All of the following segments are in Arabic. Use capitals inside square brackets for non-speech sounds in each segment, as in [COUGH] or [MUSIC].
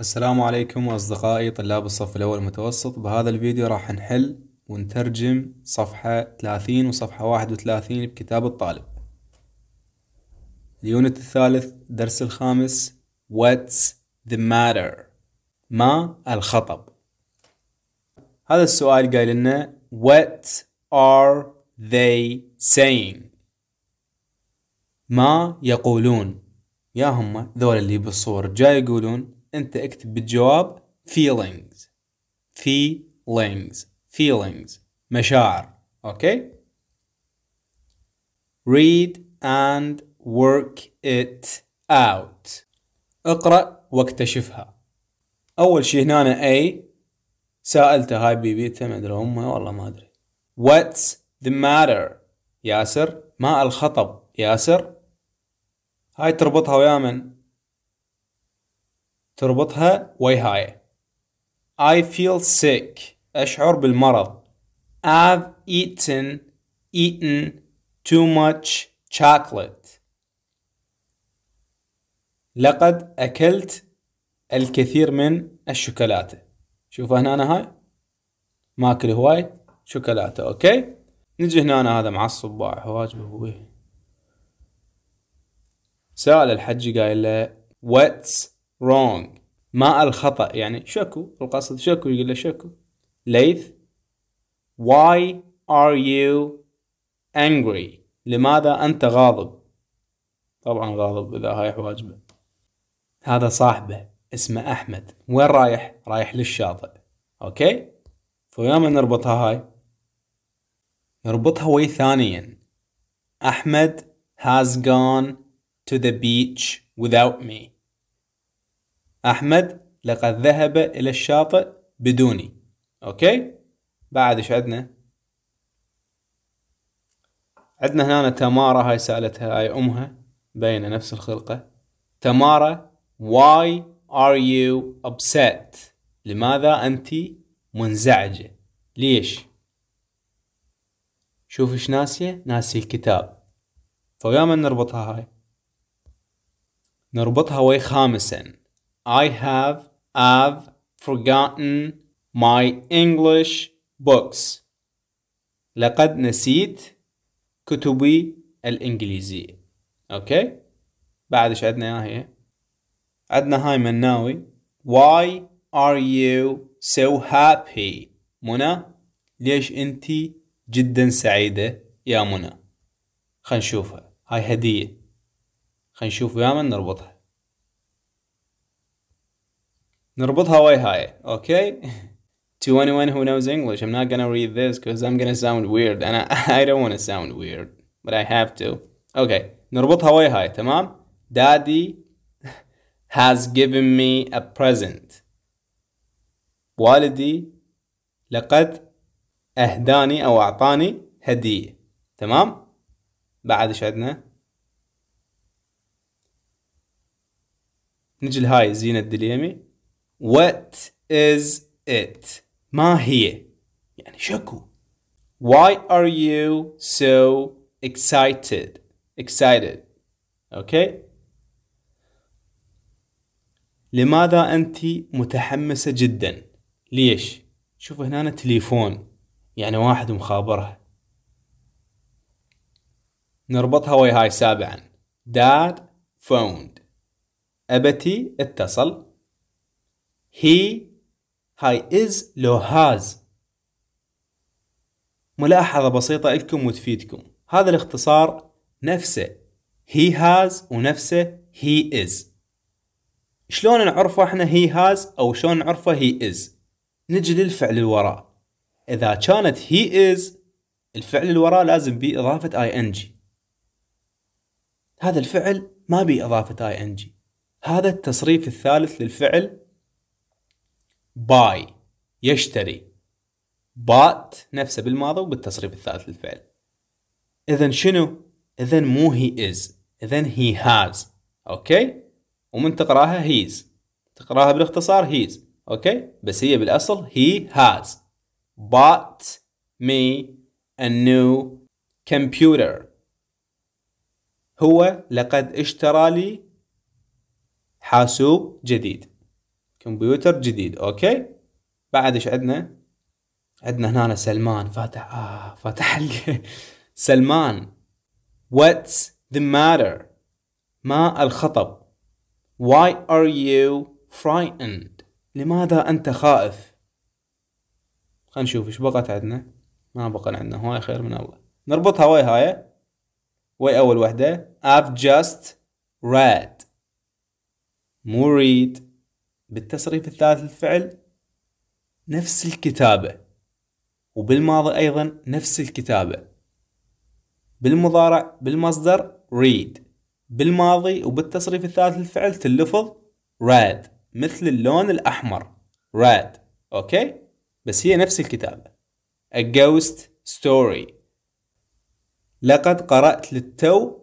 السلام عليكم أصدقائي طلاب الصف الأول المتوسط بهذا الفيديو راح نحل ونترجم صفحة 30 وصفحة 31 بكتاب الطالب اليونت الثالث درس الخامس What's the matter ما الخطب هذا السؤال قايل لنا What are they saying ما يقولون يا هم ذول اللي بالصور جاي يقولون انت اكتب بالجواب feelings feelings feelings مشاعر اوكي read and work it out اقرأ واكتشفها اول شيء هنا أنا A سألته هاي بيبيتها ما ادري امه والله ما ادري what's the matter ياسر ما الخطب ياسر هاي تربطها ويا من تربطها هاي I feel sick أشعر بالمرض I've eaten eaten too much chocolate لقد أكلت الكثير من الشوكولاتة شوف هنا أنا هاي ماكل هواي شوكولاتة أوكي نجي هنا أنا هذا مع الصباع هواج بهوي سأل الحج قايل له What's wrong ما الخطأ يعني شكو القصد شكو يقول له شكو ليث why are you angry لماذا أنت غاضب طبعا غاضب إذا هاي واجبه هذا صاحبه اسمه أحمد وين رايح رايح للشاطئ أوكي فياما نربطها هاي نربطها وي ثانيا أحمد has gone to the beach without me أحمد لقد ذهب إلى الشاطئ بدوني أوكي بعد إيش عندنا عندنا هنا تمارا هاي سألتها هاي أمها بين نفس الخلقة تمارا why are you upset لماذا أنت منزعجة ليش شوف إيش ناسية ناسي الكتاب فويا من نربطها هاي نربطها وي خامسا I have have forgotten my English books. لقد نسيت كتبي الإنجليزية. أوكي؟ بعد ايش عندنا هي؟ عندنا هاي مناوي Why are you so happy؟ منى ليش أنت جدا سعيدة يا منى؟ خلينا نشوفها هاي هدية خلينا نشوف من نربطها نربطها واي هاي okay to anyone who knows English I'm not gonna read this because I'm gonna sound weird and I, I don't want to sound weird but I have to okay نربطها واي هاي تمام daddy has given me a present والدي لقد أهداني أو أعطاني هدية تمام بعد ايش عندنا نجي لهاي زينة الدليمي What is it? ما هي؟ يعني شكو. Why are you so excited? Excited. Okay? لماذا أنت متحمسة جدا؟ ليش؟ شوف هنا تليفون يعني واحد مخابرها نربطها ويا هاي سابعا dad phoned أبتي اتصل he هاي is لو has ملاحظة بسيطة لكم وتفيدكم هذا الاختصار نفسه he has ونفسه he is شلون نعرفه احنا he has او شلون نعرفه he is نجي للفعل الوراء اذا كانت he is الفعل الوراء لازم بيه اضافة ing هذا الفعل ما بيه اضافة ing هذا التصريف الثالث للفعل باي يشتري بات نفسه بالماضي وبالتصريف الثالث للفعل اذا شنو اذا مو هي از اذا هي هاز اوكي ومن تقراها هيز تقراها بالاختصار هيز اوكي بس هي بالاصل هي هاز bought me a new computer هو لقد اشترى لي حاسوب جديد كمبيوتر جديد اوكي بعد ايش عندنا عندنا هنا سلمان فاتح اه فاتح [LAUGHS] سلمان what's the matter ما الخطب why are you frightened لماذا انت خائف خلينا نشوف ايش بقت عندنا ما بقى عندنا هواي خير من الله نربطها هواي هاي وي اول وحده I've just read مو read بالتصريف الثالث للفعل نفس الكتابة وبالماضي أيضا نفس الكتابة بالمضارع بالمصدر read بالماضي وبالتصريف الثالث للفعل تلفظ red مثل اللون الأحمر red أوكي بس هي نفس الكتابة a ghost story لقد قرأت للتو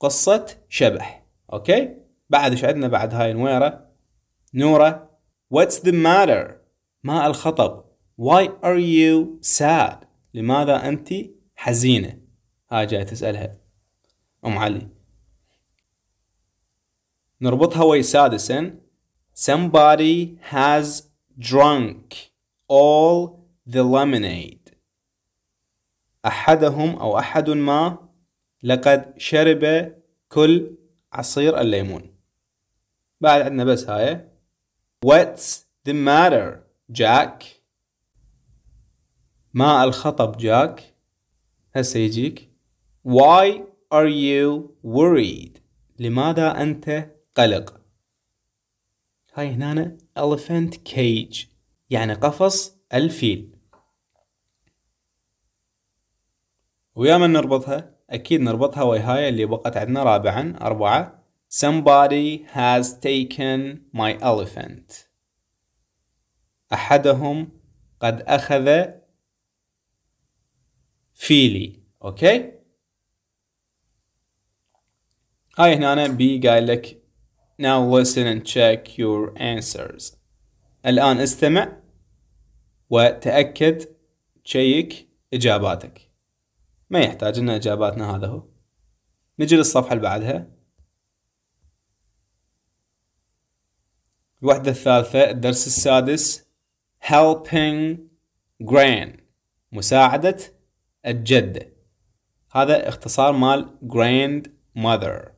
قصة شبح أوكي بعد إيش عندنا بعد هاي نويرة نورة What's the matter؟ ما الخطب Why are you sad؟ لماذا أنت حزينة؟ هاي جاي تسألها أم علي نربطها ويا سادسا Somebody has drunk all the lemonade أحدهم أو أحد ما لقد شرب كل عصير الليمون بعد عندنا بس هاي What's the matter, Jack? ما الخطب Jack? هسه يجيك Why are you worried? لماذا أنت قلق؟ هاي هنا elephant cage يعني قفص الفيل ويا من نربطها؟ أكيد نربطها وهاي اللي بقت عندنا رابعا أربعة Somebody has taken my elephant. أحدهم قد أخذ فيلي أوكي آه، هاي هنا أنا بي قايل لك Now listen and check your answers الآن استمع وتأكد شيك إجاباتك ما يحتاج لنا إجاباتنا هذا هو نجي للصفحة اللي بعدها الوحدة الثالثة الدرس السادس helping grand مساعدة الجدة هذا اختصار مال grand mother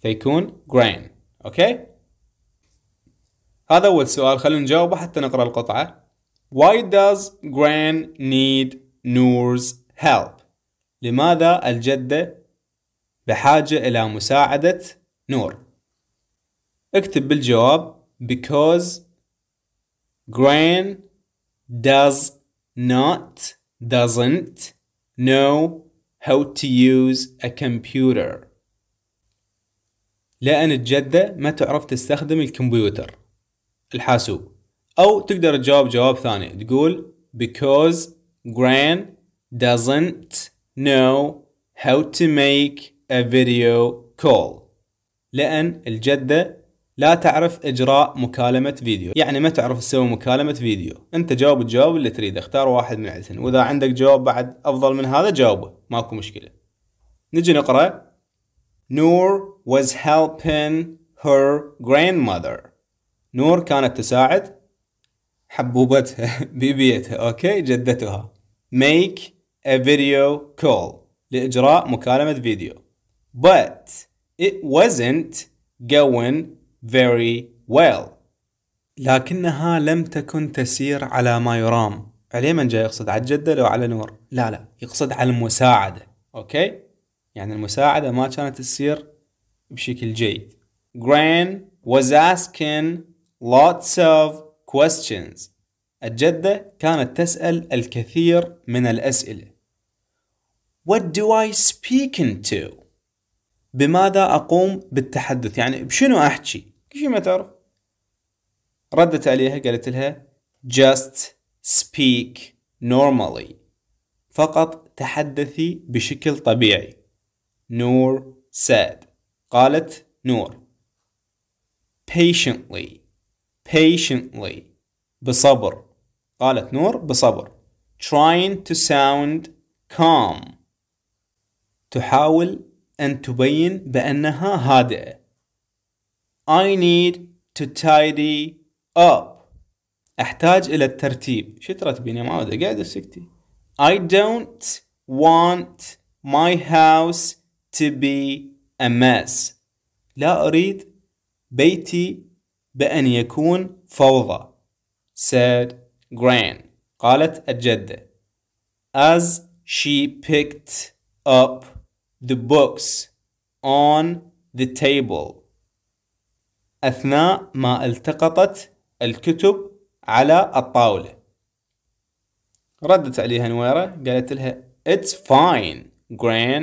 فيكون grand اوكي هذا اول سؤال خلينا نجاوبه حتى نقرا القطعة why does grand need Noor's help لماذا الجدة بحاجة إلى مساعدة نور اكتب بالجواب because Gran does not doesn't know how to use a computer لأن الجدة ما تعرف تستخدم الكمبيوتر الحاسوب أو تقدر تجاوب جواب ثاني تقول because Gran doesn't know how to make a video call لأن الجدة لا تعرف اجراء مكالمة فيديو يعني ما تعرف تسوي مكالمة فيديو انت جاوب الجواب اللي تريده اختار واحد من عدتين واذا عندك جواب بعد افضل من هذا جاوبه ماكو مشكلة نجي نقرأ نور was helping her grandmother نور كانت تساعد حبوبتها [LAUGHS] ببيتها اوكي جدتها make a video call لإجراء مكالمة فيديو but it wasn't going very well لكنها لم تكن تسير على ما يرام عليه من جاي يقصد على الجدة لو على نور لا لا يقصد على المساعدة أوكي يعني المساعدة ما كانت تسير بشكل جيد Gran was asking lots of questions الجدة كانت تسأل الكثير من الأسئلة What do I speak into؟ بماذا أقوم بالتحدث يعني بشنو أحكي كيف ما تعرف ردت عليها قالت لها just speak normally فقط تحدثي بشكل طبيعي نور said قالت نور patiently patiently بصبر قالت نور بصبر trying to sound calm تحاول أن تبين بأنها هادئة I need to tidy up أحتاج إلى الترتيب شو ترتبين يا معودة قاعدة سكتي I don't want my house to be a mess لا أريد بيتي بأن يكون فوضى said Gran قالت الجدة as she picked up the books on the table أثناء ما التقطت الكتب على الطاولة ردت عليها نويرة قالت لها It's fine Gran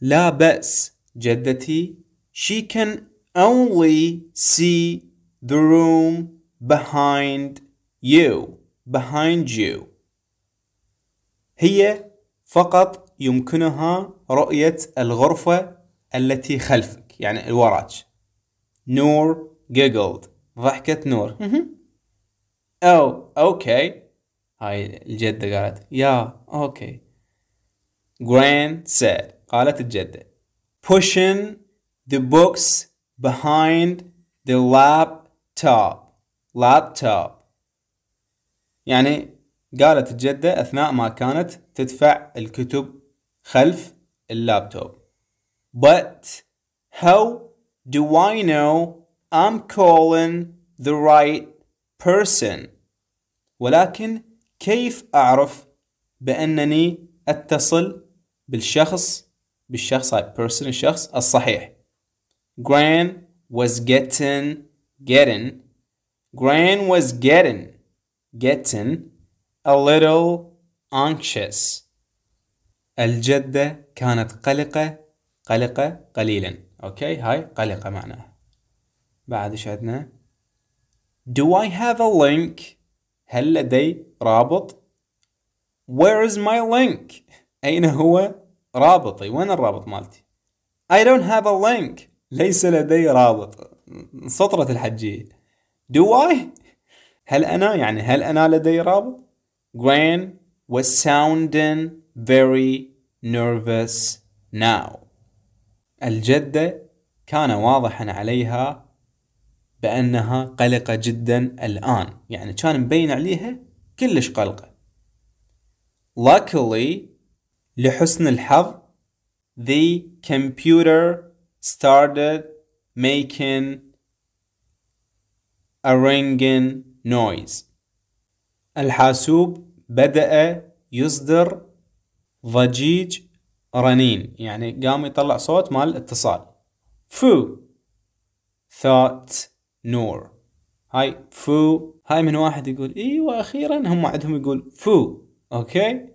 لا بأس جدتي She can only see the room behind you behind you هي فقط يمكنها رؤية الغرفة التي خلفك يعني وراك نور جيجلد ضحكت نور أو أوكي oh, هاي الجدة قالت يا أوكي جراند said قالت الجدة pushing the books behind the laptop laptop يعني قالت الجدة أثناء ما كانت تدفع الكتب خلف اللابتوب but how do I know I'm calling the right person ولكن كيف أعرف بأنني أتصل بالشخص بالشخص هاي person الشخص الصحيح Gran was getting getting Gran was getting getting a little anxious الجدة كانت قلقة قلقة قليلاً أوكي هاي قلقة معناها بعد ايش عندنا Do I have a link هل لدي رابط Where is my link أين هو رابطي وين الرابط مالتي I don't have a link ليس لدي رابط سطرة الحجية Do I هل أنا يعني هل أنا لدي رابط Gran was sounding very nervous now الجدة كان واضحا عليها بأنها قلقة جدا الآن يعني كان مبين عليها كلش قلقة Luckily لحسن الحظ the computer started making a ringing noise الحاسوب بدأ يصدر ضجيج رنين يعني قام يطلع صوت مال اتصال فو ثوت نور هاي فو هاي من واحد يقول ايوه اخيرا هم عندهم يقول فو اوكي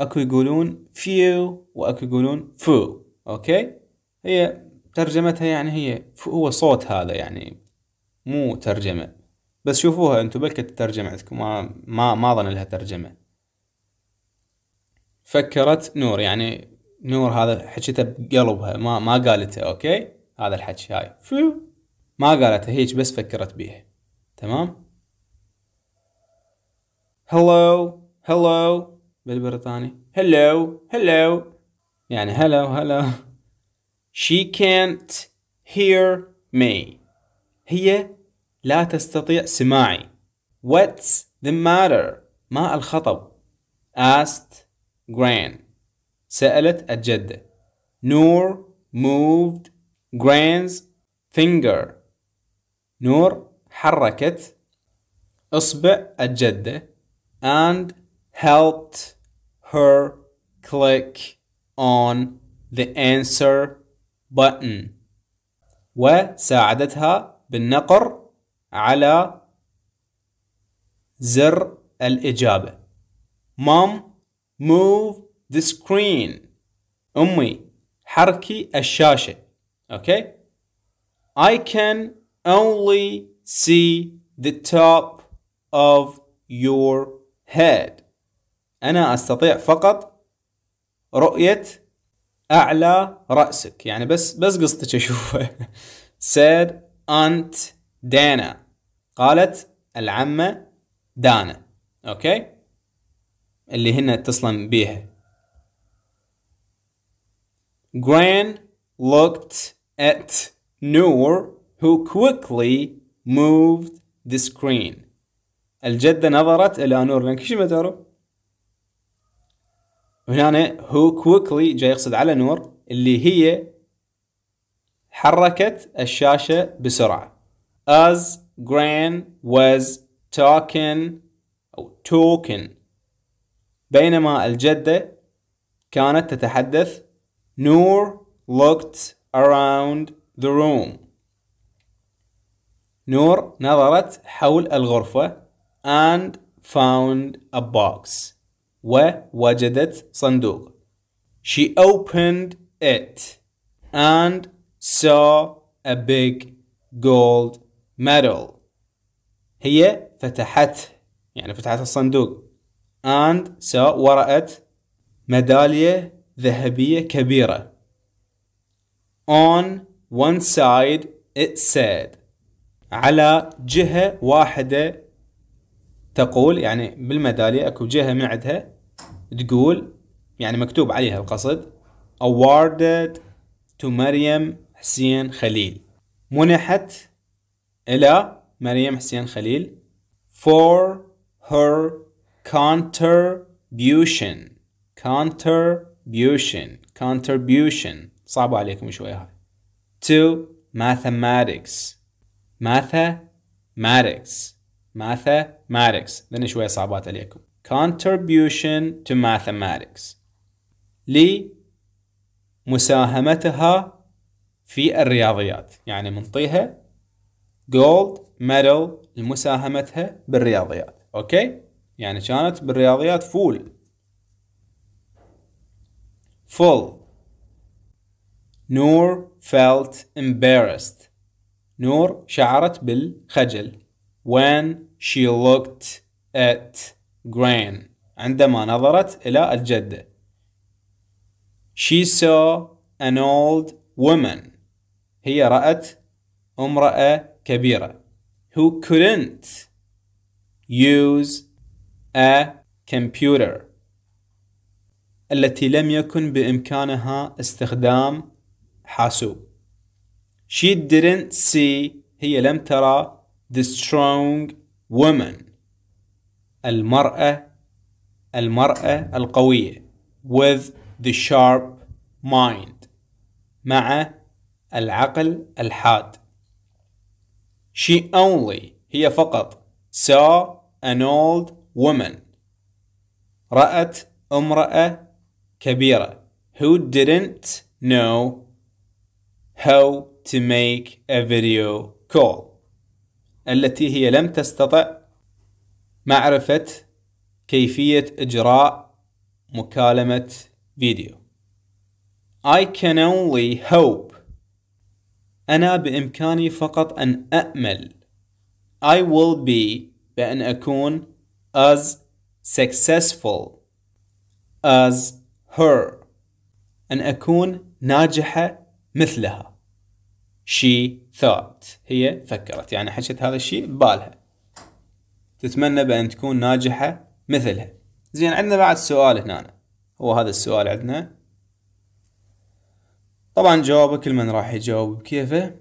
اكو يقولون فيو واكو يقولون فو اوكي هي ترجمتها يعني هي هو صوت هذا يعني مو ترجمة بس شوفوها انتو بلكت الترجمة عندكم ما ما ما اظن لها ترجمة فكرت نور يعني نور هذا حكيته بقلبها ما ما قالته اوكي هذا الحكي هاي فيو ما قالته هيك بس فكرت بيه تمام هلو هلو بالبريطاني هلو هلو يعني هلا هلا she can't hear me هي لا تستطيع سماعي what's the matter ما الخطب asked grand سألت الجدة نور moved grand's finger نور حركت إصبع الجدة and helped her click on the answer button وساعدتها بالنقر على زر الإجابة Mom moved the screen أمي حركي الشاشة أوكي I can only see the top of your head أنا أستطيع فقط رؤية أعلى رأسك يعني بس بس قصتك أشوفه [LAUGHS] said aunt Dana قالت العمة دانا أوكي اللي هن اتصلن بيها Gran looked at Noor who quickly moved the screen. الجدة نظرت إلى نور لأن كل شيء ما تعرف هنا who quickly جاي يقصد على نور اللي هي حركت الشاشة بسرعة as Gran was talking أو talking بينما الجدة كانت تتحدث Noor looked around the room. نور نظرت حول الغرفة and found a box ووجدت صندوق. She opened it and saw a big gold medal. هي فتحت يعني فتحت الصندوق and saw ورأت ميدالية ذهبية كبيرة. On one side it said على جهة واحدة تقول يعني بالميدالية اكو جهة من عندها تقول يعني مكتوب عليها القصد awarded to مريم حسين خليل منحت إلى مريم حسين خليل for her contribution contribution contribution contribution صعبة عليكم شوية هاي to mathematics mathematics mathematics لأن شوية صعبات عليكم contribution to mathematics مساهمتها في الرياضيات يعني منطيها gold medal لمساهمتها بالرياضيات اوكي يعني كانت بالرياضيات فول full. Noor felt embarrassed. نور شعرت بالخجل when she looked at Gran عندما نظرت إلى الجدة. She saw an old woman. هي رأت امرأة كبيرة who couldn't use a computer. التي لم يكن بإمكانها استخدام حاسوب She didn't see هي لم ترى the strong woman المرأة المرأة القوية with the sharp mind مع العقل الحاد She only هي فقط saw an old woman رأت امرأة كبيرة Who didn't know how to make a video call التي هي لم تستطع معرفة كيفية إجراء مكالمة فيديو I can only hope أنا بإمكاني فقط أن أأمل I will be بأن أكون as successful as her أن أكون ناجحة مثلها she thought هي فكرت يعني حكت هذا الشيء ببالها تتمنى بأن تكون ناجحة مثلها زين عندنا بعد سؤال هنا هو هذا السؤال عندنا طبعا جوابه كل من راح يجاوب بكيفه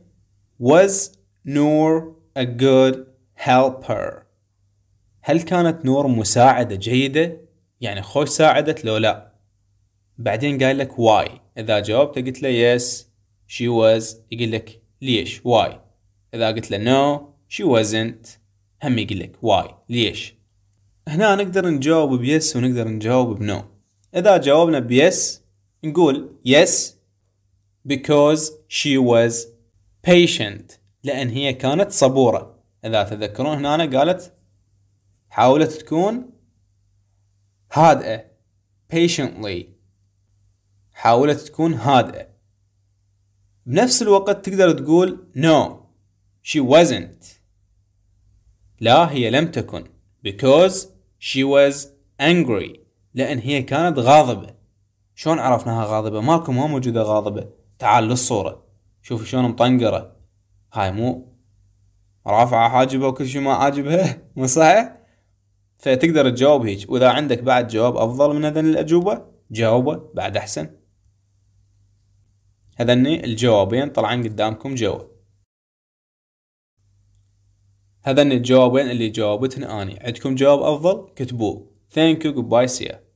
was نور a good helper هل كانت نور مساعدة جيدة؟ يعني خوش ساعدت لو لا بعدين قال لك واي اذا جاوبته قلت له يس شي واز يقول لك ليش واي اذا قلت له نو شي وازنت هم يقول لك واي ليش هنا نقدر نجاوب بيس ونقدر نجاوب بنو اذا جاوبنا بيس نقول يس because she was patient لأن هي كانت صبورة إذا تذكرون هنا أنا قالت حاولت تكون هادئة patiently حاولت تكون هادئة بنفس الوقت تقدر تقول no she wasn't لا هي لم تكن because she was angry لأن هي كانت غاضبة شلون عرفناها غاضبة ماكو ما موجودة غاضبة تعال للصورة شوف شلون مطنقرة هاي مو رافعة حاجبة وكل شيء ما عاجبها [LAUGHS] مو صحيح فتقدر تجاوب هيك واذا عندك بعد جواب افضل من هذين الاجوبة جاوبه بعد احسن هذني الجوابين طلعن قدامكم جوا هذني الجوابين اللي جاوبتن اني عندكم جواب افضل كتبوه ثانك يو جود باي سيا